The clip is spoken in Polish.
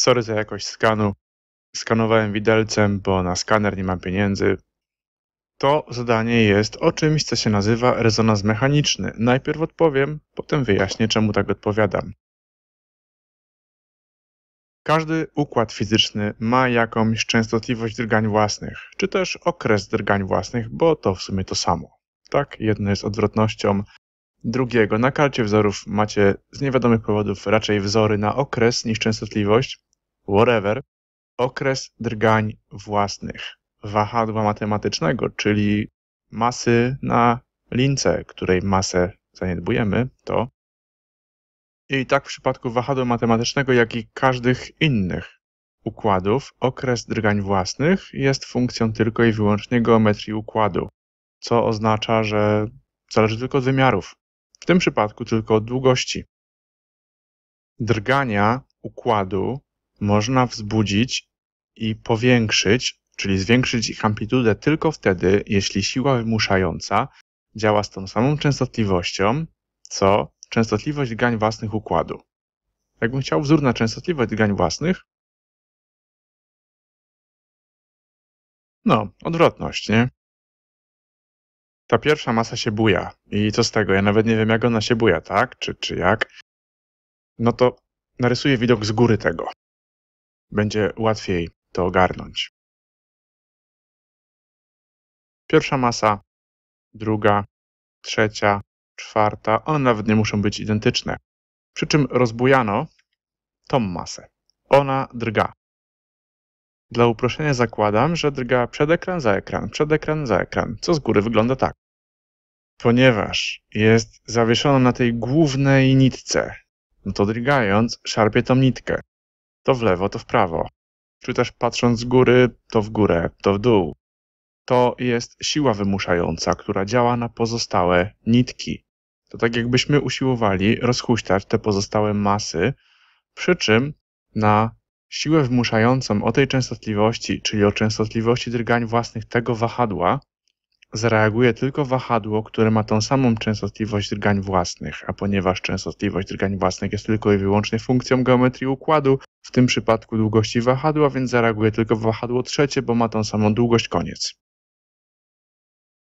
sorry za jakość skanu, skanowałem widelcem, bo na skaner nie mam pieniędzy. To zadanie jest o czymś, co się nazywa rezonans mechaniczny. Najpierw odpowiem, potem wyjaśnię, czemu tak odpowiadam. Każdy układ fizyczny ma jakąś częstotliwość drgań własnych, czy też okres drgań własnych, bo to w sumie to samo. Tak, jedno jest odwrotnością drugiego. Na karcie wzorów macie z niewiadomych powodów raczej wzory na okres niż częstotliwość, whatever, okres drgań własnych, wahadła matematycznego, czyli masy na lince, której masę zaniedbujemy, to i tak w przypadku wahadła matematycznego, jak i każdych innych układów, okres drgań własnych jest funkcją tylko i wyłącznie geometrii układu, co oznacza, że zależy tylko od wymiarów, w tym przypadku tylko od długości. Drgania układu można wzbudzić i powiększyć, czyli zwiększyć ich amplitudę tylko wtedy, jeśli siła wymuszająca działa z tą samą częstotliwością, co częstotliwość gań własnych układu. Jakbym chciał wzór na częstotliwość gań własnych, no, odwrotność, nie? Ta pierwsza masa się buja. I co z tego? Ja nawet nie wiem, jak ona się buja, tak? Czy, czy jak? No to narysuję widok z góry tego będzie łatwiej to ogarnąć. Pierwsza masa, druga, trzecia, czwarta, one nawet nie muszą być identyczne. Przy czym rozbujano tą masę. Ona drga. Dla uproszczenia zakładam, że drga przed ekran za ekran, przed ekran za ekran, co z góry wygląda tak. Ponieważ jest zawieszona na tej głównej nitce, no to drgając szarpie tą nitkę. To w lewo, to w prawo. Czy też patrząc z góry, to w górę, to w dół. To jest siła wymuszająca, która działa na pozostałe nitki. To tak jakbyśmy usiłowali rozhuśtać te pozostałe masy, przy czym na siłę wymuszającą o tej częstotliwości, czyli o częstotliwości drgań własnych tego wahadła, zareaguje tylko wahadło, które ma tą samą częstotliwość drgań własnych, a ponieważ częstotliwość drgań własnych jest tylko i wyłącznie funkcją geometrii układu, w tym przypadku długości wahadła, więc zareaguje tylko wahadło trzecie, bo ma tą samą długość, koniec.